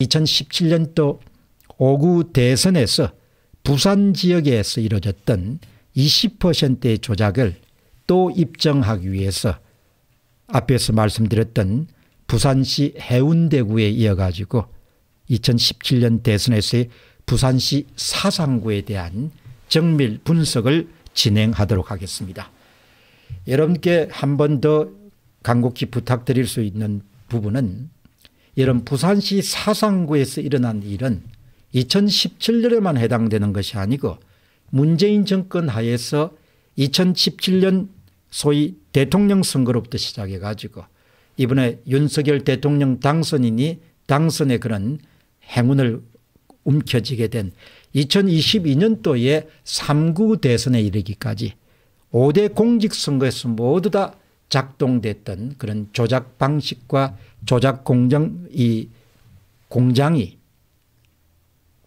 2017년도 5구 대선에서 부산 지역에서 이루어졌던 20%의 조작을 또 입증하기 위해서 앞에서 말씀드렸던 부산시 해운대구에 이어가지고 2017년 대선에서의 부산시 사상구에 대한 정밀 분석을 진행하도록 하겠습니다. 여러분께 한 번 더 간곡히 부탁드릴 수 있는 부분은 이런 부산시 사상구에서 일어난 일은 2017년에만 해당되는 것이 아니고 문재인 정권 하에서 2017년 소위 대통령 선거로부터 시작해 가지고 이번에 윤석열 대통령 당선인이 당선의 그런 행운을 움켜쥐게 된 2022년도에 3구 대선에 이르기까지 5대 공직선거에서 모두 다 작동됐던 그런 조작 방식과 조작 공정 이 공장이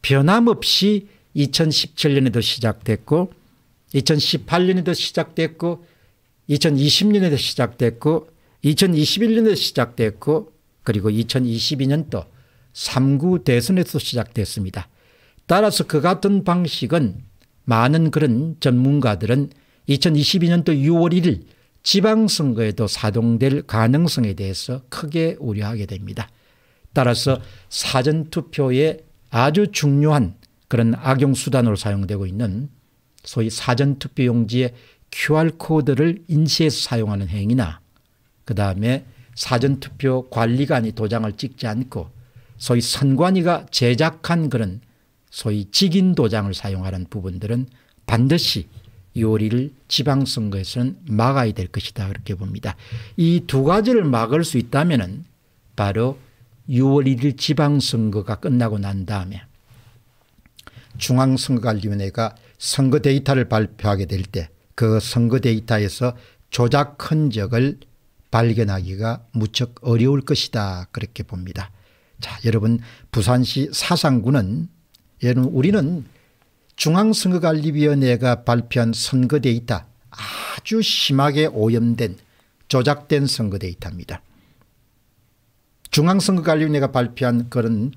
변함없이 2017년에도 시작됐고 2018년에도 시작됐고 2020년에도 시작됐고 2021년에도 시작됐고 그리고 2022년도 3구 대선에서 시작됐습니다. 따라서 그 같은 방식은 많은 그런 전문가들은 2022년도 6월 1일 지방선거에도 사동될 가능성에 대해서 크게 우려하게 됩니다. 따라서 사전투표에 아주 중요한 그런 악용수단으로 사용되고 있는 소위 사전투표용지에 QR코드를 인쇄해서 사용하는 행위나 그 다음에 사전투표 관리관이 도장을 찍지 않고 소위 선관위가 제작한 그런 소위 직인 도장을 사용하는 부분들은 반드시 6월 1일 지방선거에서는 막아야 될 것이다 그렇게 봅니다. 이 두 가지를 막을 수 있다면 바로 6월 1일 지방선거가 끝나고 난 다음에 중앙선거관리위원회가 선거 데이터를 발표하게 될 때 그 선거 데이터에서 조작 흔적을 발견하기가 무척 어려울 것이다 그렇게 봅니다. 자 여러분 부산시 사상구는 여러분 우리는 중앙선거관리위원회가 발표한 선거 데이터 아주 심하게 오염된 조작된 선거 데이터입니다. 중앙선거관리위원회가 발표한 그런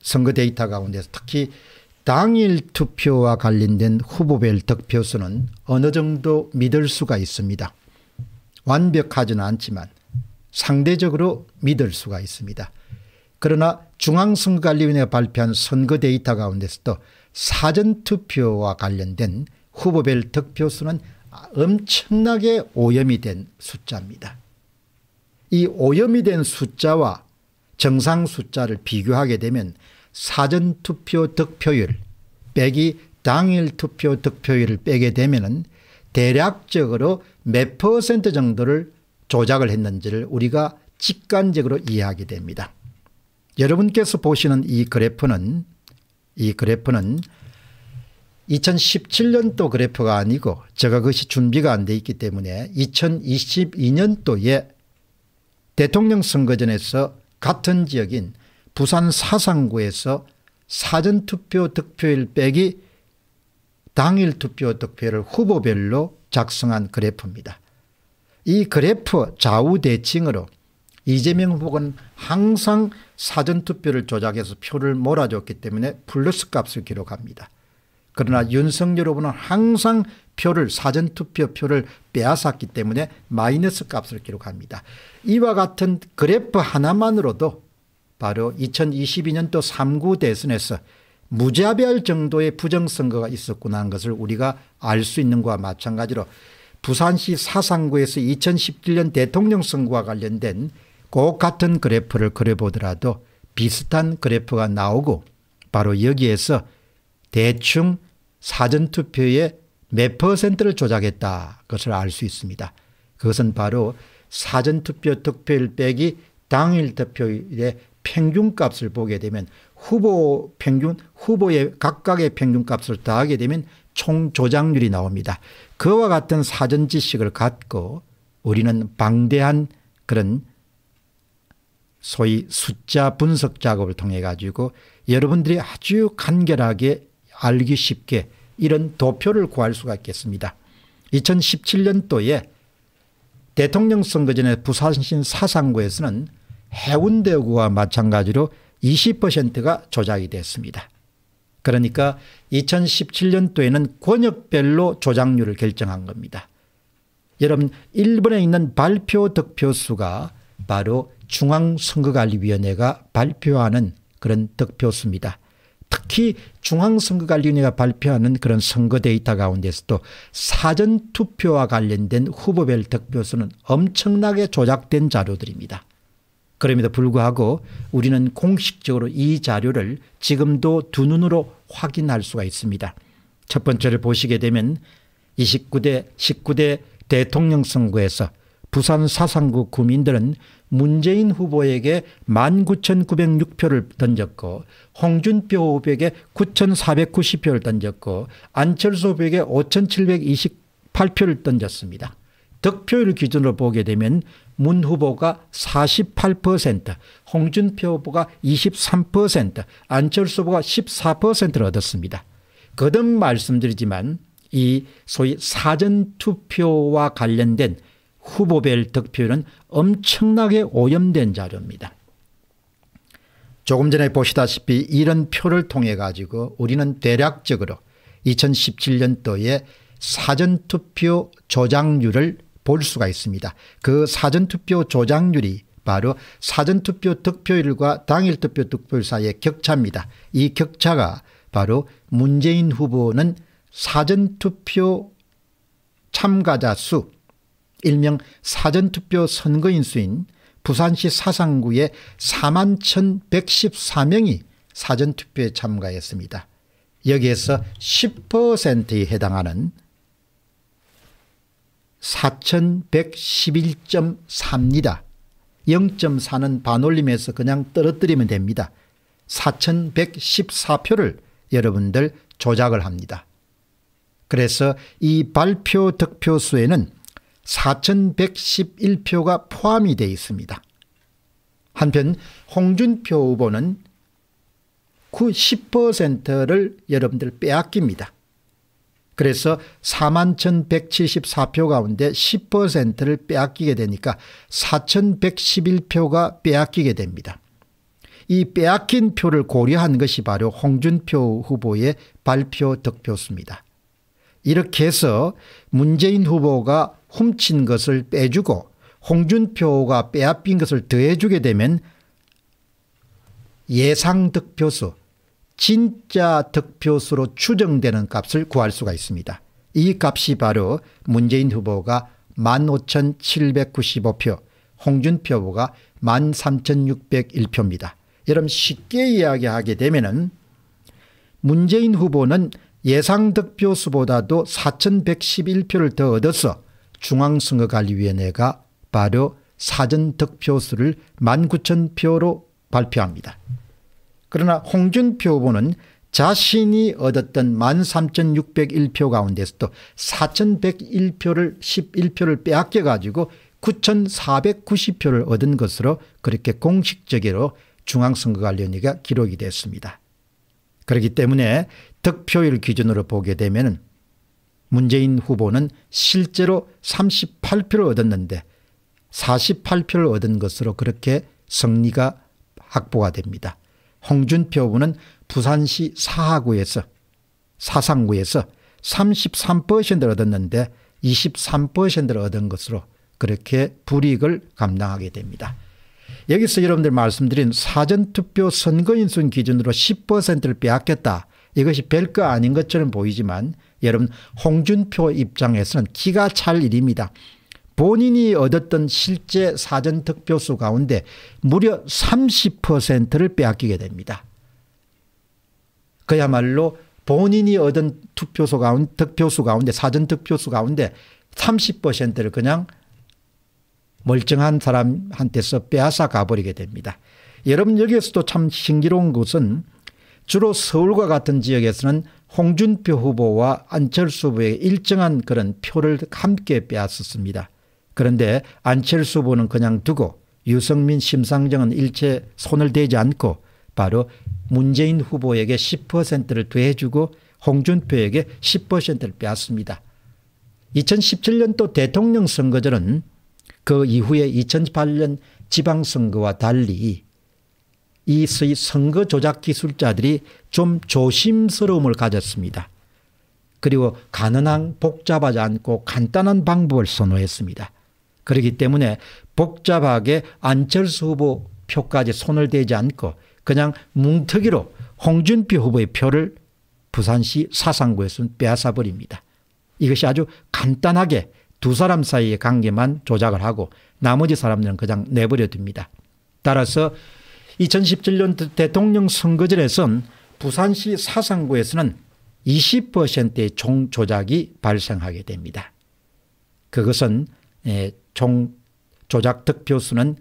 선거 데이터 가운데서 특히 당일 투표와 관련된 후보별 득표수는 어느 정도 믿을 수가 있습니다. 완벽하지는 않지만 상대적으로 믿을 수가 있습니다. 그러나 중앙선거관리위원회가 발표한 선거 데이터 가운데서도 사전투표와 관련된 후보별 득표수는 엄청나게 오염이 된 숫자입니다. 이 오염이 된 숫자와 정상 숫자를 비교하게 되면 사전투표 득표율 빼기 당일 투표 득표율을 빼게 되면 대략적으로 몇 퍼센트 정도를 조작을 했는지를 우리가 직관적으로 이해하게 됩니다. 여러분께서 보시는 이 그래프는 이 그래프는 2017년도 그래프가 아니고 제가 그것이 준비가 안 돼 있기 때문에 2022년도에 대통령 선거전에서 같은 지역인 부산 사상구에서 사전투표 득표율 빼기 당일 투표 득표율을 후보별로 작성한 그래프입니다. 이 그래프 좌우대칭으로 이재명 후보는 항상 사전투표를 조작해서 표를 몰아줬기 때문에 플러스 값을 기록합니다. 그러나 윤석열 후보는 항상 표를 사전투표 표를 빼앗았기 때문에 마이너스 값을 기록합니다. 이와 같은 그래프 하나만으로도 바로 2022년도 3구 대선에서 무자별 정도의 부정선거가 있었구나 하는 것을 우리가 알 수 있는 것과 마찬가지로 부산시 사상구에서 2017년 대통령 선거와 관련된 꼭 같은 그래프를 그려보더라도 비슷한 그래프가 나오고 바로 여기에서 대충 사전투표의 몇 퍼센트를 조작했다 것을 알 수 있습니다. 그것은 바로 사전투표 득표율 빼기 당일 득표율의 평균값을 보게 되면 후보 평균 후보의 각각의 평균값을 더하게 되면 총 조작률이 나옵니다. 그와 같은 사전 지식을 갖고 우리는 방대한 그런 소위 숫자 분석 작업을 통해 가지고 여러분들이 아주 간결하게 알기 쉽게 이런 도표를 구할 수가 있겠습니다. 2017년도에 대통령 선거 전에 부산신 사상구에서는 해운대구와 마찬가지로 20%가 조작이 됐습니다. 그러니까 2017년도에는 권역별로 조작률을 결정한 겁니다. 여러분 일본에 있는 발표 득표수가 바로 중앙선거관리위원회가 발표하는 그런 득표수입니다. 특히 중앙선거관리위원회가 발표하는 그런 선거 데이터 가운데서도 사전투표와 관련된 후보별 득표수는 엄청나게 조작된 자료들입니다. 그럼에도 불구하고 우리는 공식적으로 이 자료를 지금도 두 눈으로 확인할 수가 있습니다. 첫 번째를 보시게 되면 29대 19대 대통령 선거에서 부산 사상구 구민들은 문재인 후보에게 19,906표를 던졌고 홍준표 후보에게 9,490표를 던졌고 안철수 후보에게 5,728표를 던졌습니다. 득표율 기준으로 보게 되면 문 후보가 48% 홍준표 후보가 23% 안철수 후보가 14%를 얻었습니다. 거듭 말씀드리지만 이 소위 사전투표와 관련된 후보별 득표율은 엄청나게 오염된 자료입니다. 조금 전에 보시다시피 이런 표를 통해 가지고 우리는 대략적으로 2017년도에 사전투표 조작률을 볼 수가 있습니다. 그 사전투표 조작률이 바로 사전투표 득표율과 당일투표 득표율 사이의 격차입니다. 이 격차가 바로 문재인 후보는 사전투표 참가자 수 일명 사전투표 선거인 수인 부산시 사상구의 4만 1114명이 사전투표에 참가했습니다. 여기에서 10%에 해당하는 4111.4입니다. 0.4는 반올림해서 그냥 떨어뜨리면 됩니다. 4114표를 여러분들 조작을 합니다. 그래서 이 발표 득표수에는 4,111표가 포함이 되어 있습니다. 한편 홍준표 후보는 10%를 여러분들 빼앗깁니다. 그래서 41,174표 가운데 10%를 빼앗기게 되니까 4,111표가 빼앗기게 됩니다. 이 빼앗긴 표를 고려한 것이 바로 홍준표 후보의 발표 득표수입니다. 이렇게 해서 문재인 후보가 훔친 것을 빼주고 홍준표가 빼앗긴 것을 더해주게 되면 예상 득표수 진짜 득표수로 추정되는 값을 구할 수가 있습니다. 이 값이 바로 문재인 후보가 15,795표 홍준표 후보가 13,601표입니다. 여러분 쉽게 이야기하게 되면 문재인 후보는 예상 득표수보다도 4,111표를 더 얻어서 중앙선거관리위원회가 바로 사전 득표수를 19,000표로 발표합니다. 그러나 홍준표 후보는 자신이 얻었던 13,601표 가운데서도 4,101표를 11표를 빼앗겨 가지고 9,490표를 얻은 것으로 그렇게 공식적으로 중앙선거관리위원회가 기록이 됐습니다. 그렇기 때문에 득표율 기준으로 보게 되면 문재인 후보는 실제로 38표를 얻었는데 48표를 얻은 것으로 그렇게 승리가 확보가 됩니다. 홍준표 후보는 부산시 사하구에서 사상구에서 33%를 얻었는데 23%를 얻은 것으로 그렇게 불이익을 감당하게 됩니다. 여기서 여러분들 말씀드린 사전투표 선거인수 기준으로 10%를 빼앗겼다. 이것이 별거 아닌 것처럼 보이지만 여러분 홍준표 입장에서는 기가 찰 일입니다. 본인이 얻었던 실제 사전 득표수 가운데 무려 30%를 빼앗기게 됩니다. 그야말로 본인이 얻은 투표수 가운 득표수 가운데 사전 득표수 가운데 30%를 그냥 멀쩡한 사람한테서 빼앗아 가버리게 됩니다. 여러분 여기에서도 참 신기로운 것은 주로 서울과 같은 지역에서는 홍준표 후보와 안철수 후보의 일정한 그런 표를 함께 빼앗았습니다. 그런데 안철수 후보는 그냥 두고 유승민 심상정은 일체 손을 대지 않고 바로 문재인 후보에게 10%를 더주고 홍준표에게 10%를 빼앗습니다. 2017년도 대통령 선거전은 그 이후에 2008년 지방선거와 달리 이 선거 조작 기술자들이 좀 조심스러움을 가졌습니다. 그리고 가능한 복잡하지 않고 간단한 방법을 선호했습니다. 그렇기 때문에 복잡하게 안철수 후보 표까지 손을 대지 않고 그냥 뭉터기로 홍준표 후보의 표를 부산시 사상구에서 빼앗아버립니다. 이것이 아주 간단하게 두 사람 사이의 관계만 조작을 하고 나머지 사람들은 그냥 내버려 둡니다. 따라서 2017년 대통령 선거전에선 부산시 사상구에서는 20%의 총 조작이 발생하게 됩니다. 그것은 총 예, 조작 득표수는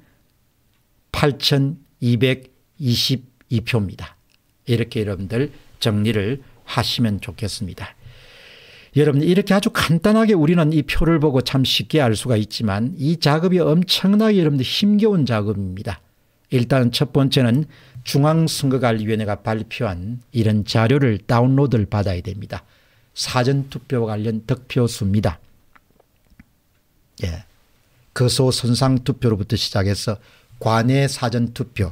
8,222표입니다. 이렇게 여러분들 정리를 하시면 좋겠습니다. 여러분 이렇게 아주 간단하게 우리는 이 표를 보고 참 쉽게 알 수가 있지만 이 작업이 엄청나게 여러분들 힘겨운 작업입니다. 일단 첫 번째는 중앙선거관리위원회가 발표한 이런 자료를 다운로드를 받아야 됩니다. 사전투표 관련 득표수입니다. 예. 거소 선상투표로부터 시작해서 관내 사전투표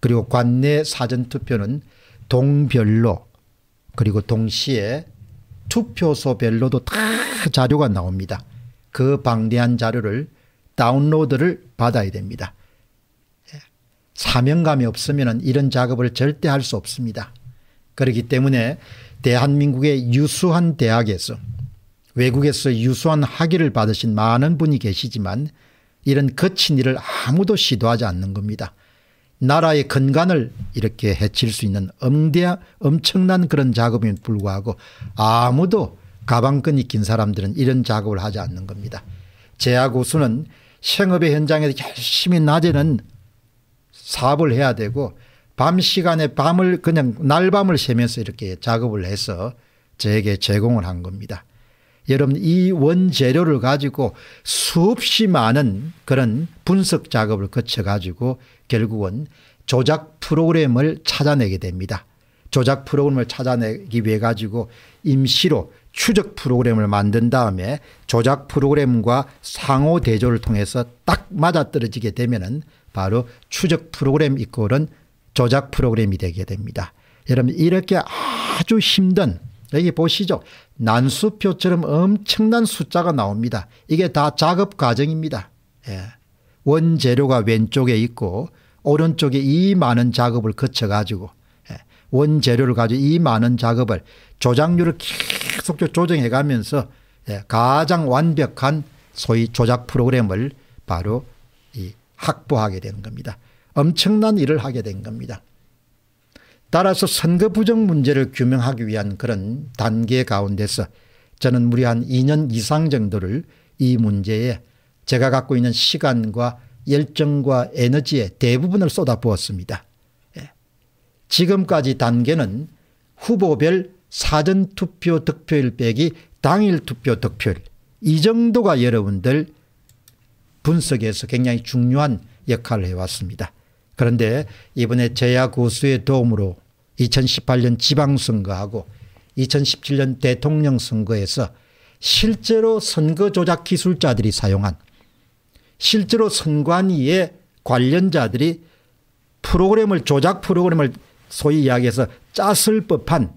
그리고 관내 사전투표는 동별로 그리고 동시에 투표소별로도 다 자료가 나옵니다. 그 방대한 자료를 다운로드를 받아야 됩니다. 사명감이 없으면 이런 작업을 절대 할 수 없습니다. 그렇기 때문에 대한민국의 유수한 대학에서 외국에서 유수한 학위를 받으신 많은 분이 계시지만 이런 거친 일을 아무도 시도하지 않는 겁니다. 나라의 건강을 이렇게 해칠 수 있는 엄대 엄청난 그런 작업임에 불구하고 아무도 가방끈이 긴 사람들은 이런 작업을 하지 않는 겁니다. 제약 우수는 생업의 현장에서 열심히 낮에는 사업을 해야 되고 밤 시간에 밤을 그냥 날밤을 새면서 이렇게 작업을 해서 저에게 제공을 한 겁니다. 여러분 이 원재료를 가지고 수없이 많은 그런 분석 작업을 거쳐 가지고 결국은 조작 프로그램을 찾아내게 됩니다. 조작 프로그램을 찾아내기 위해 가지고 임시로 추적 프로그램을 만든 다음에 조작 프로그램과 상호 대조를 통해서 딱 맞아떨어지게 되면 바로 추적 프로그램 이꼴은 조작 프로그램이 되게 됩니다. 여러분 이렇게 아주 힘든 여기 보시죠. 난수표처럼 엄청난 숫자가 나옵니다. 이게 다 작업 과정입니다. 예. 원재료가 왼쪽에 있고 오른쪽에 이 많은 작업을 거쳐가지고 예. 원재료를 가지고 이 많은 작업을 조작률을 계속 조정해 가면서 예. 가장 완벽한 소위 조작 프로그램을 바로 이 확보하게 되는 겁니다. 엄청난 일을 하게 된 겁니다. 따라서 선거 부정 문제를 규명하기 위한 그런 단계 가운데서 저는 무려 한 2년 이상 정도를 이 문제에 제가 갖고 있는 시간과 열정과 에너지의 대부분을 쏟아부었습니다. 예. 지금까지 단계는 후보별 사전투표 득표율 빼기 당일 투표 득표율 이 정도가 여러분들 분석에서 굉장히 중요한 역할을 해왔습니다. 그런데 이번에 재야 고수의 도움으로 2018년 지방선거하고 2017년 대통령 선거에서 실제로 선거 조작 기술자들이 사용한 실제로 선관위의 관련자들이 프로그램을 조작 프로그램을 소위 이야기해서 짰을 법한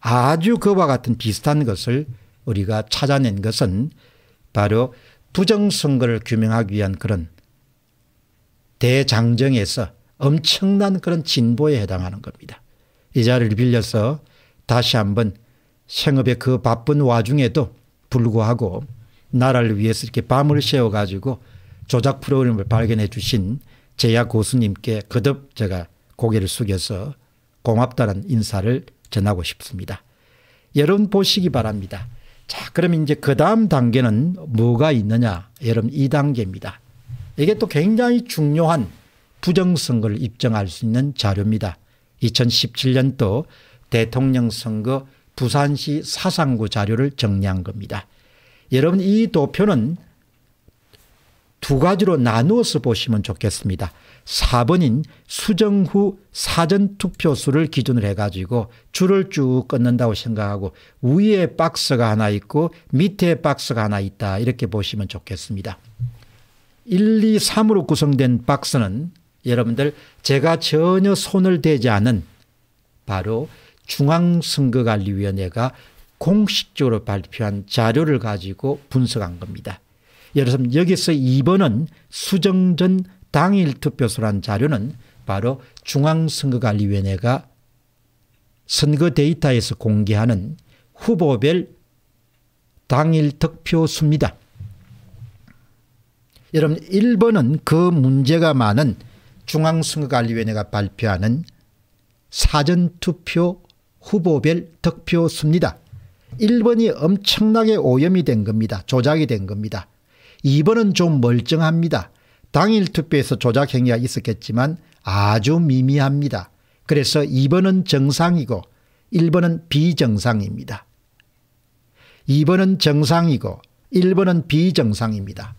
아주 그와 같은 비슷한 것을 우리가 찾아낸 것은 바로 부정선거를 규명하기 위한 그런 대장정에서 엄청난 그런 진보에 해당하는 겁니다. 이 자리를 빌려서 다시 한번 생업의 그 바쁜 와중에도 불구하고 나라를 위해서 이렇게 밤을 새워 가지고 조작 프로그램을 발견해 주신 제야 고수님께 거듭 제가 고개를 숙여서 고맙다는 인사를 전하고 싶습니다. 여러분 보시기 바랍니다. 자, 그럼 이제 그 다음 단계는 뭐가 있느냐? 여러분 이단계입니다 이게 또 굉장히 중요한 부정선거를 입증할 수 있는 자료입니다. 2017년도 대통령 선거 부산시 사상구 자료를 정리한 겁니다. 여러분 이 도표는 두 가지로 나누어서 보시면 좋겠습니다. 4번인 수정 후 사전투표 수를 기준으로 해가지고 줄을 쭉 끊는다고 생각하고 위에 박스가 하나 있고 밑에 박스가 하나 있다 이렇게 보시면 좋겠습니다. 1, 2, 3으로 구성된 박스는 여러분들 제가 전혀 손을 대지 않은 바로 중앙선거관리위원회가 공식적으로 발표한 자료를 가지고 분석한 겁니다. 예를 들면 여기서 2번은 수정전 당일 투표수란 자료는 바로 중앙선거관리위원회가 선거 데이터에서 공개하는 후보별 당일 득표 수입니다. 여러분 1번은 그 문제가 많은 중앙선거관리위원회가 발표하는 사전투표 후보별 득표 수입니다. 1번이 엄청나게 오염이 된 겁니다. 조작이 된 겁니다. 2번은 좀 멀쩡합니다. 당일 투표에서 조작 행위가 있었겠지만 아주 미미합니다. 그래서 2번은 정상이고 1번은 비정상입니다. 2번은 정상이고 1번은 비정상입니다.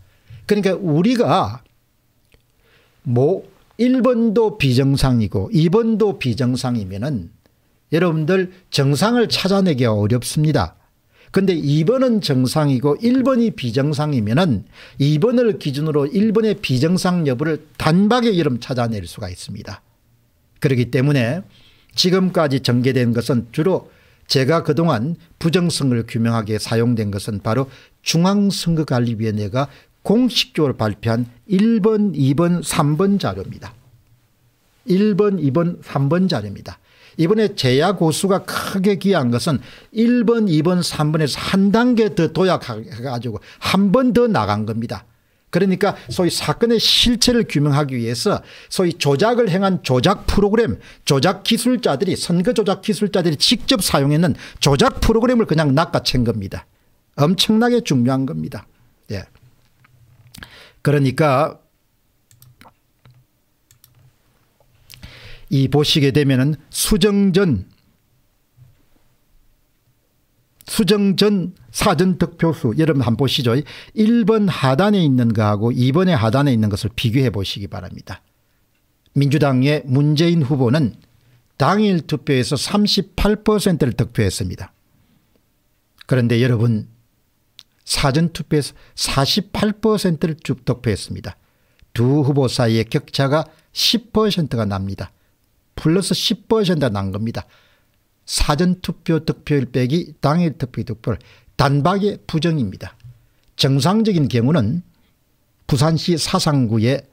그러니까 우리가 뭐 1번도 비정상이고 2번도 비정상이면 여러분들 정상을 찾아내기가 어렵습니다. 근데 2번은 정상이고 1번이 비정상이면은 2번을 기준으로 1번의 비정상 여부를 단박에 이름 찾아낼 수가 있습니다. 그렇기 때문에 지금까지 전개된 것은 주로 제가 그동안 부정성을 규명하게 사용된 것은 바로 중앙선거관리위원회가 공식적으로 발표한 1번, 2번, 3번 자료입니다. 1번, 2번, 3번 자료입니다. 이번에 제야 고수가 크게 기한 것은 1번 2번 3번에서 한 단계 더 도약해가지고 한 번 더 나간 겁니다. 그러니까 소위 사건의 실체를 규명하기 위해서 소위 조작을 행한 조작 프로그램 조작 기술자들이 선거 조작 기술자들이 직접 사용했는 조작 프로그램을 그냥 낚아챈 겁니다. 엄청나게 중요한 겁니다. 예. 그러니까 이 보시게 되면은 수정전 수정전 사전 득표수 여러분 한번 보시죠. 1번 하단에 있는 거하고 2번의 하단에 있는 것을 비교해 보시기 바랍니다. 민주당의 문재인 후보는 당일 투표에서 38%를 득표했습니다. 그런데 여러분 사전 투표에서 48%를 득표했습니다. 두 후보 사이의 격차가 10%가 납니다. 플러스 10%난 겁니다. 사전투표 득표율 빼기 당일 투표 득표율 단박에 부정입니다. 정상적인 경우는 부산시 사상구의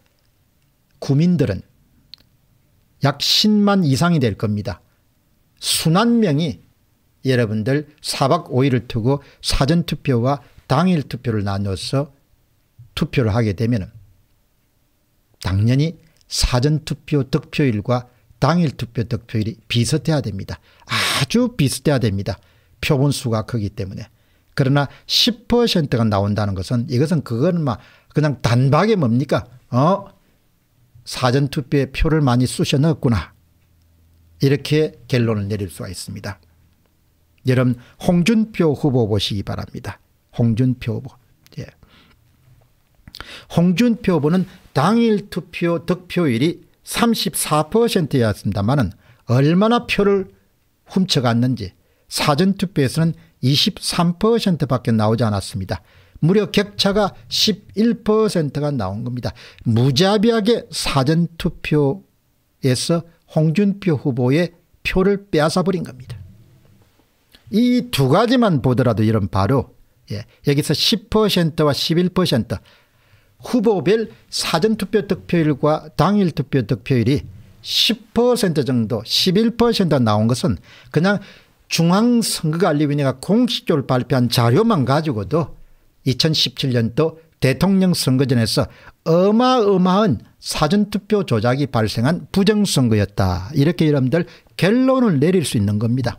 구민들은 약 10만 이상이 될 겁니다. 수난 명이 여러분들 4박 5일을 두고 사전투표와 당일 투표를 나눠서 투표를 하게 되면 당연히 사전투표 득표율과 당일 투표 득표율이 비슷해야 됩니다. 아주 비슷해야 됩니다. 표본수가 크기 때문에. 그러나 10%가 나온다는 것은 이것은 그건 막 그냥 단박에 뭡니까? 어? 사전투표에 표를 많이 쑤셔 넣었구나. 이렇게 결론을 내릴 수가 있습니다. 여러분 홍준표 후보 보시기 바랍니다. 홍준표 후보. 예. 홍준표 후보는 당일 투표 득표율이 34%였습니다만은 얼마나 표를 훔쳐갔는지 사전투표에서는 23%밖에 나오지 않았습니다. 무려 격차가 11%가 나온 겁니다. 무자비하게 사전투표에서 홍준표 후보의 표를 빼앗아버린 겁니다. 이 두 가지만 보더라도 이런 바로 예, 여기서 10%와 11% 후보별 사전투표 득표율과 당일 투표 득표율이 10% 정도 11% 나온 것은 그냥 중앙선거관리위원회가 공식적으로 발표한 자료만 가지고도 2017년도 대통령 선거전에서 어마어마한 사전투표 조작이 발생한 부정선거였다. 이렇게 여러분들 결론을 내릴 수 있는 겁니다.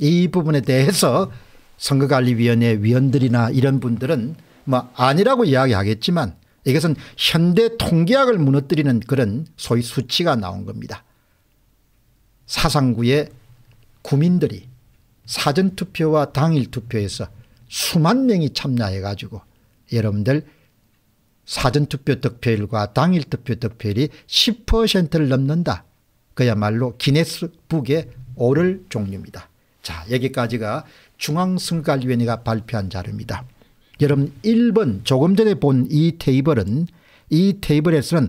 이 부분에 대해서 선거관리위원회 위원들이나 이런 분들은 뭐 아니라고 이야기하겠지만 이것은 현대 통계학을 무너뜨리는 그런 소위 수치가 나온 겁니다. 사상구의 구민들이 사전투표와 당일투표에서 수만 명이 참여해 가지고 여러분들 사전투표 득표율과 당일투표 득표율이 10%를 넘는다. 그야말로 기네스북의 오를 종류입니다. 자 여기까지가 중앙선거관리위원회가 발표한 자료입니다. 여러분 1번 조금 전에 본 이 테이블은 이 테이블에서는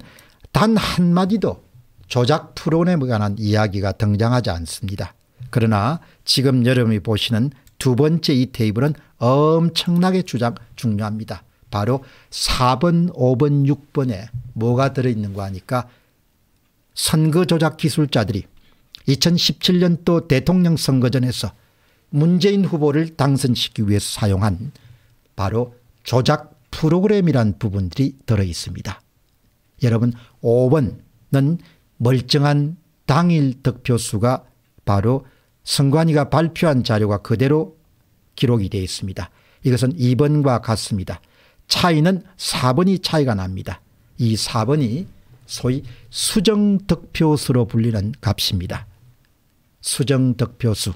단 한마디도 조작 프론에 관한 이야기가 등장하지 않습니다. 그러나 지금 여러분이 보시는 두 번째 이 테이블은 엄청나게 주장 중요합니다. 바로 4번, 5번, 6번에 뭐가 들어있는 거 하니까 선거 조작 기술자들이 2017년도 대통령 선거전에서 문재인 후보를 당선시키기 위해서 사용한 바로 조작 프로그램이란 부분들이 들어 있습니다. 여러분 5번은 멀쩡한 당일 득표수가 바로 선관위가 발표한 자료가 그대로 기록이 되어 있습니다. 이것은 2번과 같습니다. 차이는 4번이 차이가 납니다. 이 4번이 소위 수정 득표수로 불리는 값입니다. 수정 득표수.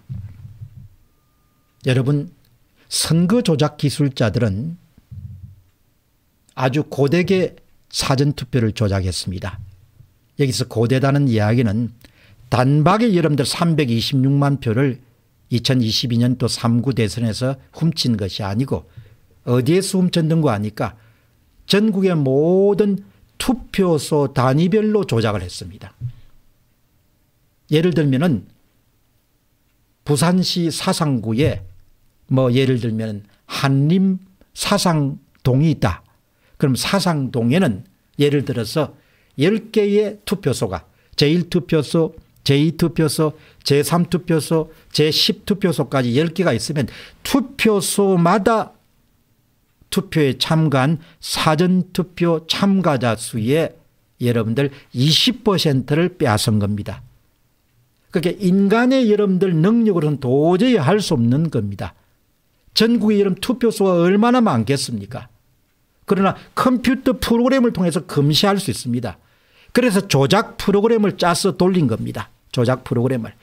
여러분 선거 조작 기술자들은 아주 고대게 사전투표를 조작했습니다. 여기서 고대다는 이야기는 단박에 여러분들 326만 표를 2022년도 3구 대선에서 훔친 것이 아니고 어디에서 훔쳤는 거 아니까 전국의 모든 투표소 단위별로 조작을 했습니다. 예를 들면 은 부산시 사상구에 뭐 예를 들면 한림 사상동이 있다. 그럼 사상동에는 예를 들어서 10개의 투표소가 제1투표소, 제2투표소, 제3투표소, 제10투표소까지 10개가 있으면 투표소마다 투표에 참가한 사전투표 참가자 수의 여러분들 20%를 빼앗은 겁니다. 그게 인간의 여러분들 능력으로는 도저히 할 수 없는 겁니다. 전국의 이런 투표소가 얼마나 많겠습니까? 그러나 컴퓨터 프로그램을 통해서 검시할 수 있습니다. 그래서 조작 프로그램을 짜서 돌린 겁니다. 조작 프로그램을.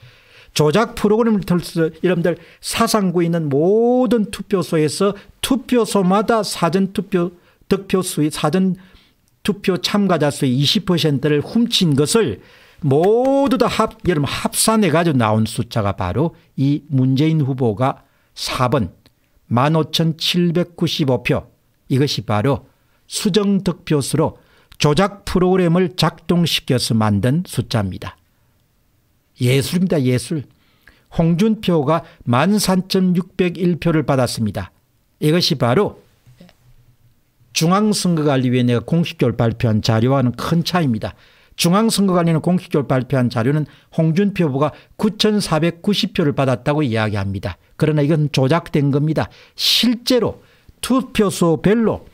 조작 프로그램을 통해서 여러분들 사상구에 있는 모든 투표소에서 투표소마다 사전투표 득표 수의 사전 투표 참가자 수의 20%를 훔친 것을 모두 다 합, 여러분 합산해가지고 나온 숫자가 바로 이 문재인 후보가 4번 15,795표 이것이 바로 수정 득표수로 조작 프로그램을 작동시켜서 만든 숫자입니다. 예술입니다. 예술. 홍준표가 13,601표를 받았습니다. 이것이 바로 중앙선거관리위원회가 공식적으로 발표한 자료와는 큰 차이입니다. 중앙선거관리는 공식적으로 발표한 자료는 홍준표 후보가 9,490표를 받았다고 이야기합니다. 그러나 이건 조작된 겁니다. 실제로 투표소 별로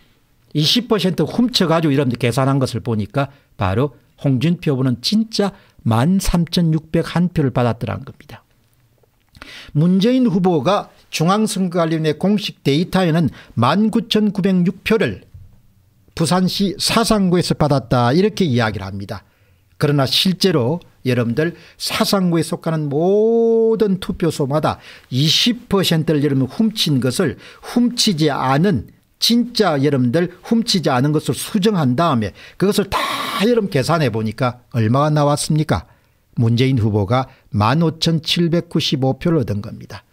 20% 훔쳐가지고 이런데 계산한 것을 보니까 바로 홍준표 후보는 진짜 13,601표를 받았더라는 겁니다. 문재인 후보가 중앙선거관리위원회 공식 데이터에는 19,906표를 부산시 사상구에서 받았다 이렇게 이야기를 합니다. 그러나 실제로 여러분들 사상구에 속하는 모든 투표소마다 20%를 여러분 훔친 것을 훔치지 않은 진짜 여러분들 훔치지 않은 것을 수정한 다음에 그것을 다 여러분 계산해 보니까 얼마가 나왔습니까? 문재인 후보가 15,795표를 얻은 겁니다.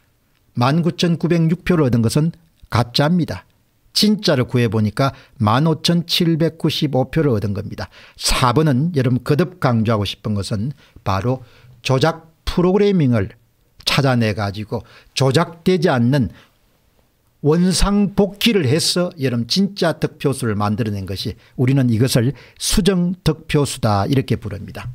19,906표를 얻은 것은 가짜입니다. 진짜를 구해보니까 15,795표를 얻은 겁니다. 4번은 여러분 거듭 강조하고 싶은 것은 바로 조작 프로그래밍을 찾아내 가지고 조작되지 않는 원상 복귀를 해서 여러분 진짜 득표수를 만들어낸 것이 우리는 이것을 수정 득표수다 이렇게 부릅니다.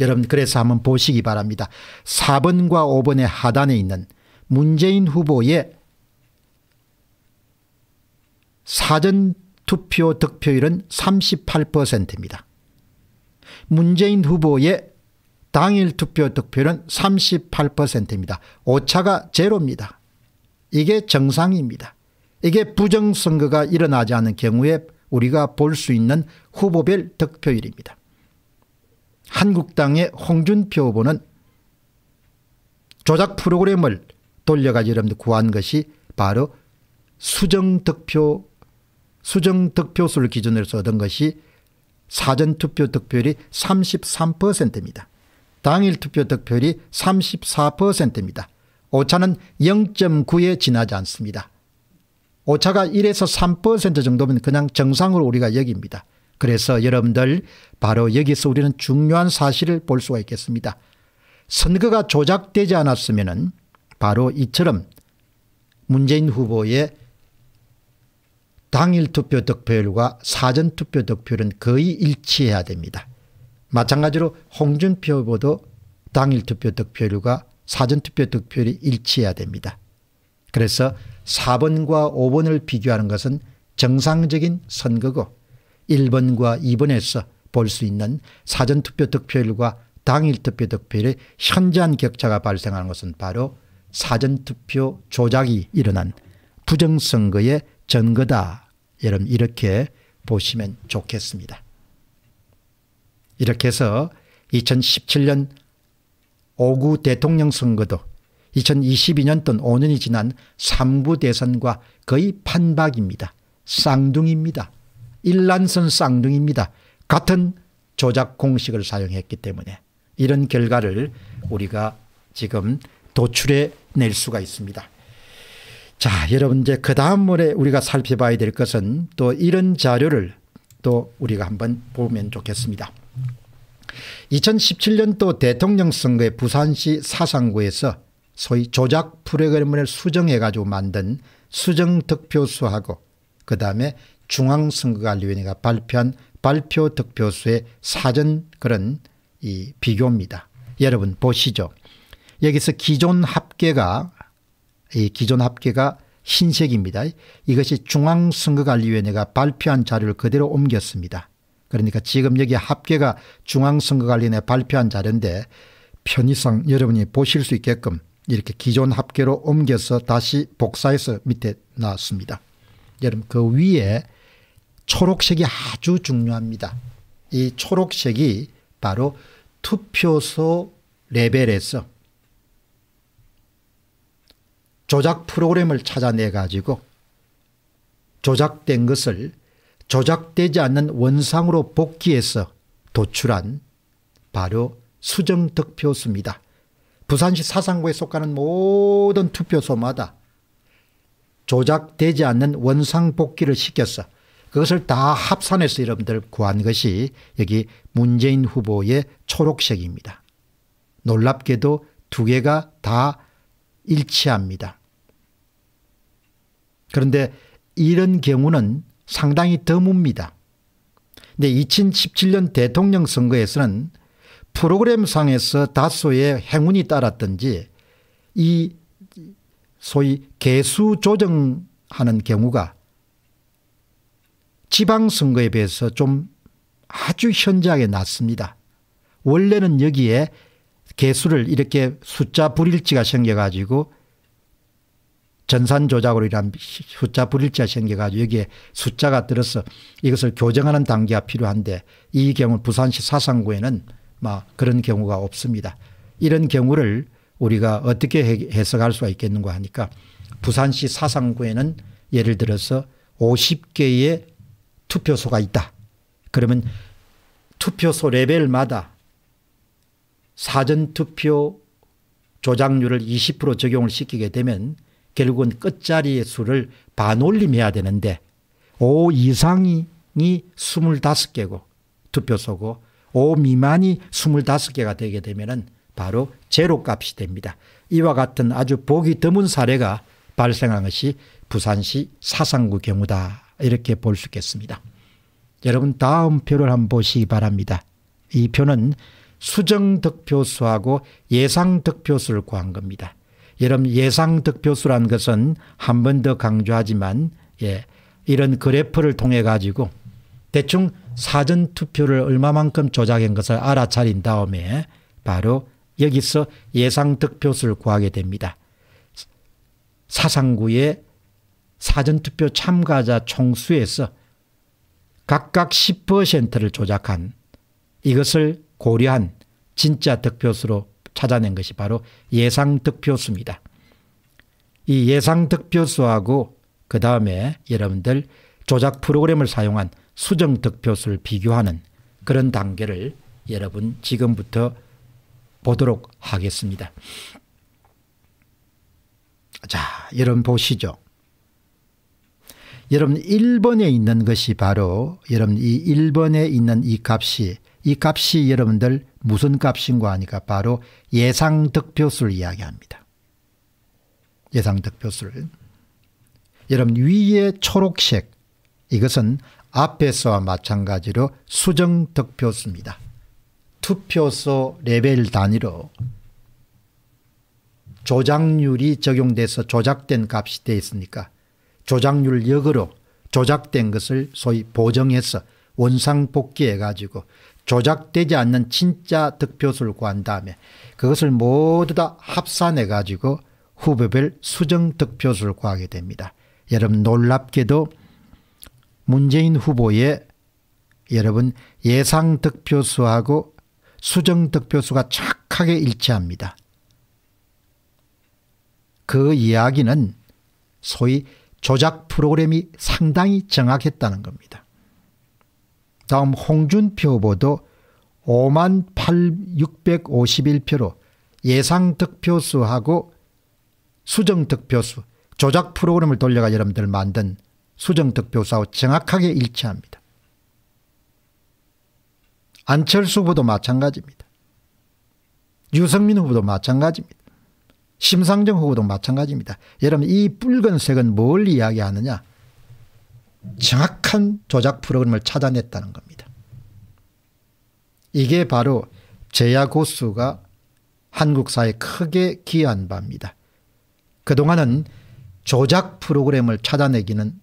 여러분 그래서 한번 보시기 바랍니다. 4번과 5번의 하단에 있는 문재인 후보의 사전투표 득표율은 38%입니다. 문재인 후보의 당일 투표 득표율은 38%입니다. 오차가 제로입니다. 이게 정상입니다. 이게 부정선거가 일어나지 않은 경우에 우리가 볼 수 있는 후보별 득표율입니다. 한국당의 홍준표 후보는 조작 프로그램을 돌려가지 여러분들 구한 것이 바로 수정 득표 수정 득표수를 기준으로 얻은 것이 사전투표 득표율이 33%입니다. 당일 투표 득표율이 34%입니다. 오차는 0.9에 지나지 않습니다. 오차가 1에서 3% 정도면 그냥 정상으로 우리가 여깁니다. 그래서 여러분들 바로 여기서 우리는 중요한 사실을 볼 수가 있겠습니다. 선거가 조작되지 않았으면 바로 이처럼 문재인 후보의 당일 투표 득표율과 사전 투표 득표율은 거의 일치해야 됩니다. 마찬가지로 홍준표 후보도 당일 투표 득표율과 사전 투표 득표율이 일치해야 됩니다. 그래서 4번과 5번을 비교하는 것은 정상적인 선거고 1번과 2번에서 볼 수 있는 사전 투표 득표율과 당일 투표 득표율의 현저한 격차가 발생하는 것은 바로 사전 투표 조작이 일어난 부정선거의 전거다 여러분 이렇게 보시면 좋겠습니다. 이렇게 해서 2017년 5구 대통령 선거도 2022년 또는 5년이 지난 3구 대선과 거의 판박입니다. 쌍둥이입니다. 일란선 쌍둥이입니다. 같은 조작 공식을 사용했기 때문에 이런 결과를 우리가 지금 도출해 낼 수가 있습니다. 자, 여러분 이제 그 다음에 번 우리가 살펴봐야 될 것은 또 이런 자료를 또 우리가 한번 보면 좋겠습니다. 2017년도 대통령 선거에 부산시 사상구에서 소위 조작 프로그램을 수정해 가지고 만든 수정득표수하고 그 다음에 중앙선거관리위원회가 발표한 발표 득표수의 사전 그런 이 비교입니다. 여러분 보시죠. 여기서 기존 합계가 이 기존 합계가 흰색입니다. 이것이 중앙선거관리위원회가 발표한 자료를 그대로 옮겼습니다. 그러니까 지금 여기 합계가 중앙선거관리위원회 발표한 자료인데 편의상 여러분이 보실 수 있게끔 이렇게 기존 합계로 옮겨서 다시 복사해서 밑에 나습니다 여러분 그 위에 초록색이 아주 중요합니다. 이 초록색이 바로 투표소 레벨에서 조작 프로그램을 찾아내 가지고 조작된 것을 조작되지 않는 원상으로 복귀해서 도출한 바로 수정 득표수입니다. 부산시 사상구에 속하는 모든 투표소마다 조작되지 않는 원상 복귀를 시켜서 그것을 다 합산해서 여러분들 구한 것이 여기 문재인 후보의 초록색입니다. 놀랍게도 두 개가 다 일치합니다. 그런데 이런 경우는 상당히 드뭅니다. 근데 2017년 대통령 선거에서는 프로그램상에서 다소의 행운이 따랐든지 이 소위 개수 조정하는 경우가 지방선거에 비해서 좀 아주 현저하게 낮습니다. 원래는 여기에 개수를 이렇게 숫자 불일치가 생겨가지고 전산 조작으로 이한 숫자 불일치가 생겨가지고 여기에 숫자가 들어서 이것을 교정하는 단계가 필요한데 이 경우 부산시 사상구에는 막 그런 경우가 없습니다. 이런 경우를 우리가 어떻게 해석할 수가 있겠는가 하니까 부산시 사상구에는 예를 들어서 50개의 투표소가 있다. 그러면 투표소 레벨마다 사전투표 조작률을 20% 적용을 시키게 되면 결국은 끝자리의 수를 반올림해야 되는데 5 이상이 25개고 투표소고 5 미만이 25개가 되게 되면 바로 제로값이 됩니다. 이와 같은 아주 보기 드문 사례가 발생한 것이 부산시 사상구 경우다 이렇게 볼 수 있겠습니다. 여러분 다음 표를 한번 보시기 바랍니다. 이 표는 수정 득표수하고 예상 득표수를 구한 겁니다. 여러분 예상 득표수라는 것은 한 번 더 강조하지만 예, 이런 그래프를 통해 가지고 대충 사전 투표를 얼마만큼 조작한 것을 알아차린 다음에 바로 여기서 예상 득표수를 구하게 됩니다. 사상구의 사전투표 참가자 총수에서 각각 10%를 조작한 이것을 고려한 진짜 득표수로 찾아낸 것이 바로 예상 득표수입니다. 이 예상 득표수하고 그 다음에 여러분들 조작 프로그램을 사용한 수정 득표수를 비교하는 그런 단계를 여러분 지금부터 보도록 하겠습니다. 자, 여러분 보시죠. 여러분 1번에 있는 것이 바로 여러분 이 1번에 있는 이 값이 이 값이 여러분들 무슨 값인가 하니까 바로 예상 득표수를 이야기합니다. 예상 득표수를. 여러분 위에 초록색 이것은 앞에서와 마찬가지로 수정 득표수입니다. 투표소 레벨 단위로 조작률이 적용돼서 조작된 값이 되어 있으니까 조작률 역으로 조작된 것을 소위 보정해서 원상복귀해가지고 조작되지 않는 진짜 득표수를 구한 다음에 그것을 모두 다 합산해 가지고 후보별 수정 득표수를 구하게 됩니다. 여러분 놀랍게도 문재인 후보의 여러분 예상 득표수하고 수정 득표수가 착하게 일치합니다. 그 이야기는 소위 조작 프로그램이 상당히 정확했다는 겁니다. 다음 홍준표 후보도 5만 8, 651표로 예상 득표수하고 수정 득표수 조작 프로그램을 돌려가 여러분들 만든 수정 득표수하고 정확하게 일치합니다. 안철수 후보도 마찬가지입니다. 유승민 후보도 마찬가지입니다. 심상정 후보도 마찬가지입니다. 여러분 이 붉은색은 뭘 이야기하느냐 정확한 조작 프로그램을 찾아냈다는 겁니다. 이게 바로 제야고수가 한국 사회에 크게 기여한 바입니다. 그동안은 조작 프로그램을 찾아내기는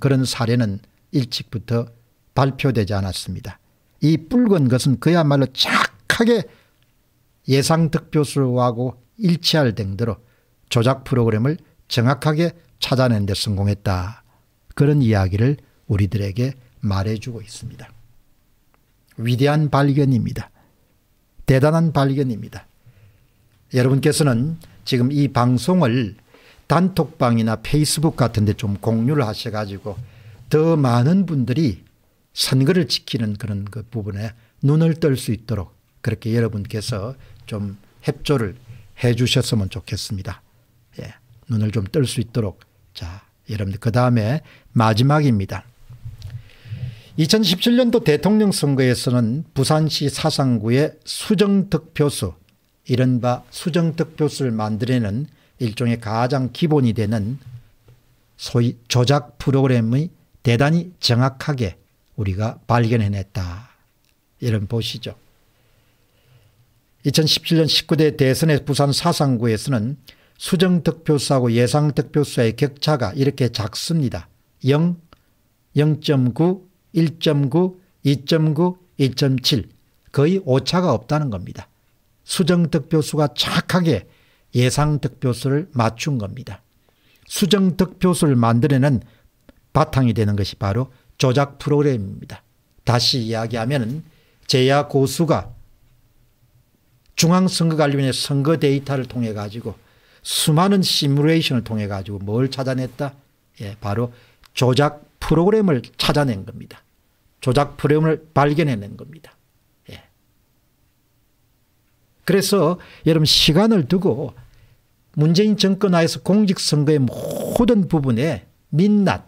그런 사례는 일찍부터 발표되지 않았습니다. 이 붉은 것은 그야말로 착하게 예상 득표수하고 일치할 정도로 조작 프로그램을 정확하게 찾아낸 데 성공했다. 그런 이야기를 우리들에게 말해주고 있습니다. 위대한 발견입니다. 대단한 발견입니다. 여러분께서는 지금 이 방송을 단톡방이나 페이스북 같은 데 좀 공유를 하셔가지고 더 많은 분들이 선거를 지키는 그런 그 부분에 눈을 뜰 수 있도록 그렇게 여러분께서 좀 협조를 해 주셨으면 좋겠습니다. 예, 눈을 좀 뜰 수 있도록 자 여러분들 그 다음에 마지막입니다. 2017년도 대통령 선거에서는 부산시 사상구의 수정득표수 이른바 수정득표수를 만들어내는 일종의 가장 기본이 되는 소위 조작 프로그램의 대단히 정확하게 우리가 발견해냈다. 이런 보시죠. 2017년 19대 대선의 부산 사상구에서는 수정 득표수하고 예상 득표수의 격차가 이렇게 작습니다. 0, 0.9, 1.9, 2.9, 2.7 거의 오차가 없다는 겁니다. 수정 득표수가 착하게 예상 득표수를 맞춘 겁니다. 수정 득표수를 만들어내 바탕이 되는 것이 바로 조작 프로그램입니다. 다시 이야기하면 제야 고수가 중앙선거관리위원회 선거 데이터를 통해 가지고 수많은 시뮬레이션을 통해 가지고 뭘 찾아냈다? 예, 바로 조작 프로그램을 찾아낸 겁니다. 조작 프로그램을 발견해낸 겁니다. 예. 그래서 여러분 시간을 두고 문재인 정권 하에서 공직선거의 모든 부분에 민낯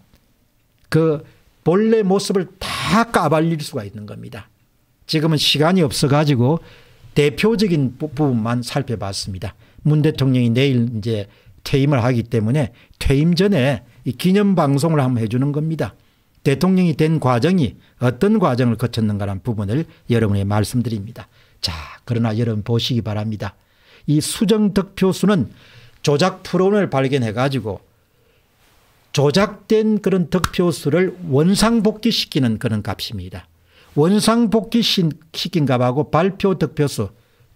그 본래 모습을 다 까발릴 수가 있는 겁니다. 지금은 시간이 없어가지고 대표적인 부분만 살펴봤습니다. 문 대통령이 내일 이제 퇴임을 하기 때문에 퇴임 전에 이 기념 방송을 한번 해주는 겁니다. 대통령이 된 과정이 어떤 과정을 거쳤는가라는 부분을 여러분에 말씀드립니다. 자, 그러나 여러분 보시기 바랍니다. 이 수정 득표수는 조작 프론을 발견해 가지고 조작된 그런 득표수를 원상복귀시키는 그런 값입니다. 원상복귀시킨 값하고 발표 득표수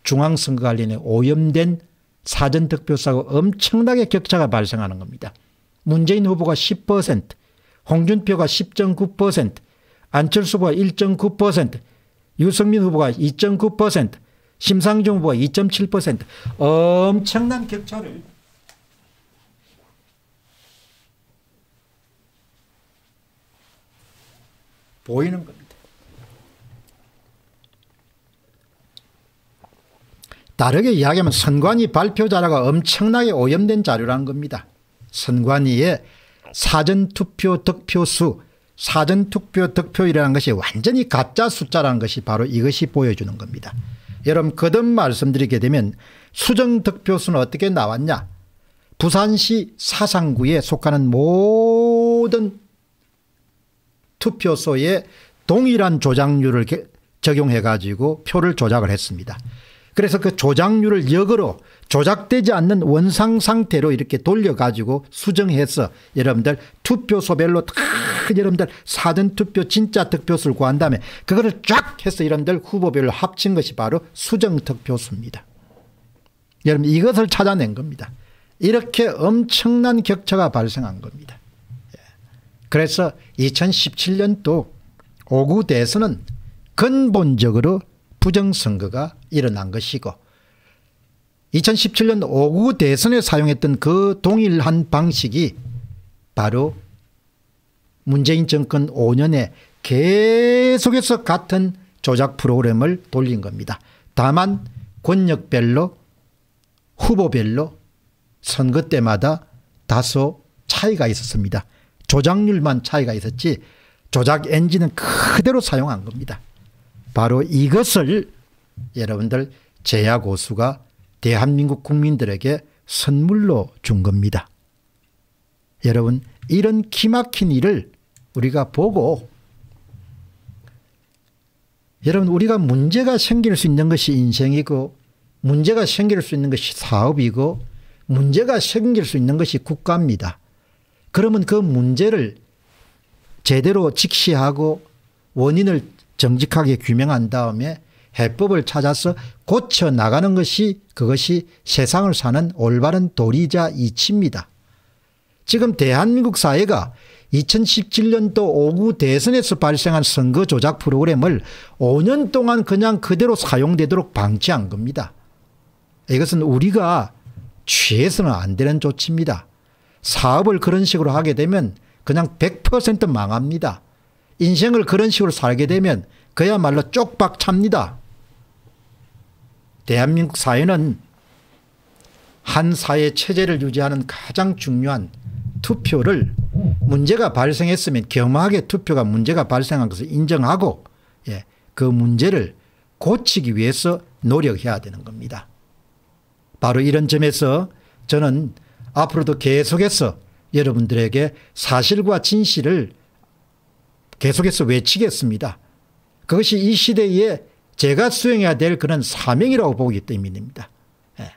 중앙선거관리에 오염된 사전 득표수하고 엄청나게 격차가 발생하는 겁니다. 문재인 후보가 10%, 홍준표가 10.9%, 안철수 후보가 1.9%, 유승민 후보가 2.9%, 심상정 후보가 2.7% 엄청난 격차를 보이는 것. 다르게 이야기하면 선관위 발표 자료가 엄청나게 오염된 자료라는 겁니다. 선관위의 사전투표 득표수 사전투표 득표율이라는 것이 완전히 가짜 숫자라는 것이 바로 이것이 보여주는 겁니다. 여러분 거듭 말씀드리게 되면 수정 득표수는 어떻게 나왔냐 부산시 사상구에 속하는 모든 투표소에 동일한 조작률을 적용해 가지고 표를 조작을 했습니다. 그래서 그 조작률을 역으로 조작되지 않는 원상 상태로 이렇게 돌려가지고 수정해서 여러분들 투표소별로 다 여러분들 사전투표 진짜 득표수를 구한 다음에 그거를 쫙 해서 여러분들 후보별로 합친 것이 바로 수정득표수입니다. 여러분 이것을 찾아낸 겁니다. 이렇게 엄청난 격차가 발생한 겁니다. 예. 그래서 2017년도 5구 대선은 근본적으로 부정선거가 일어난 것이고 2017년 5구 대선에 사용했던 그 동일한 방식이 바로 문재인 정권 5년에 계속해서 같은 조작 프로그램을 돌린 겁니다. 다만 권력별로 후보별로 선거 때마다 다소 차이가 있었습니다. 조작률만 차이가 있었지 조작 엔진은 그대로 사용한 겁니다. 바로 이것을 여러분들 제야 고수가 대한민국 국민들에게 선물로 준 겁니다. 여러분 이런 기막힌 일을 우리가 보고 여러분 우리가 문제가 생길 수 있는 것이 인생이고 문제가 생길 수 있는 것이 사업이고 문제가 생길 수 있는 것이 국가입니다. 그러면 그 문제를 제대로 직시하고 원인을 정직하게 규명한 다음에 해법을 찾아서 고쳐 나가는 것이 그것이 세상을 사는 올바른 도리자 이치입니다. 지금 대한민국 사회가 2017년도 5구 대선에서 발생한 선거 조작 프로그램을 5년 동안 그냥 그대로 사용되도록 방치한 겁니다. 이것은 우리가 취해서는 안 되는 조치입니다. 사업을 그런 식으로 하게 되면 그냥 100% 망합니다. 인생을 그런 식으로 살게 되면 그야말로 쪽박찹니다. 대한민국 사회는 한 사회 체제를 유지하는 가장 중요한 투표를 문제가 발생했으면 겸하게 투표가 문제가 발생한 것을 인정하고 예, 그 문제를 고치기 위해서 노력해야 되는 겁니다. 바로 이런 점에서 저는 앞으로도 계속해서 여러분들에게 사실과 진실을 계속해서 외치겠습니다. 그것이 이 시대에 제가 수행해야 될 그런 사명이라고 보기 때문입니다. 예.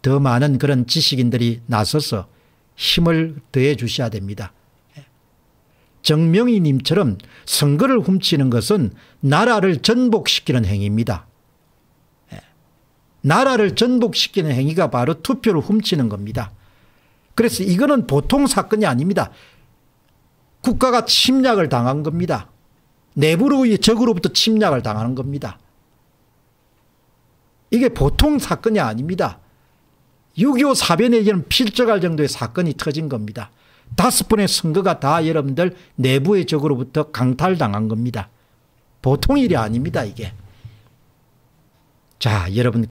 더 많은 그런 지식인들이 나서서 힘을 더해 주셔야 됩니다. 예. 정명희 님처럼 선거를 훔치는 것은 나라를 전복시키는 행위입니다. 예. 나라를 전복시키는 행위가 바로 투표를 훔치는 겁니다. 그래서 이거는 보통 사건이 아닙니다. 국가가 침략을 당한 겁니다. 내부로의 적으로부터 침략을 당하는 겁니다. 이게 보통 사건이 아닙니다. 6.25 사변에게는 필적할 정도의 사건이 터진 겁니다. 다섯 번의 선거가 다 여러분들 내부의 적으로부터 강탈당한 겁니다. 보통 일이 아닙니다 이게. 자 여러분.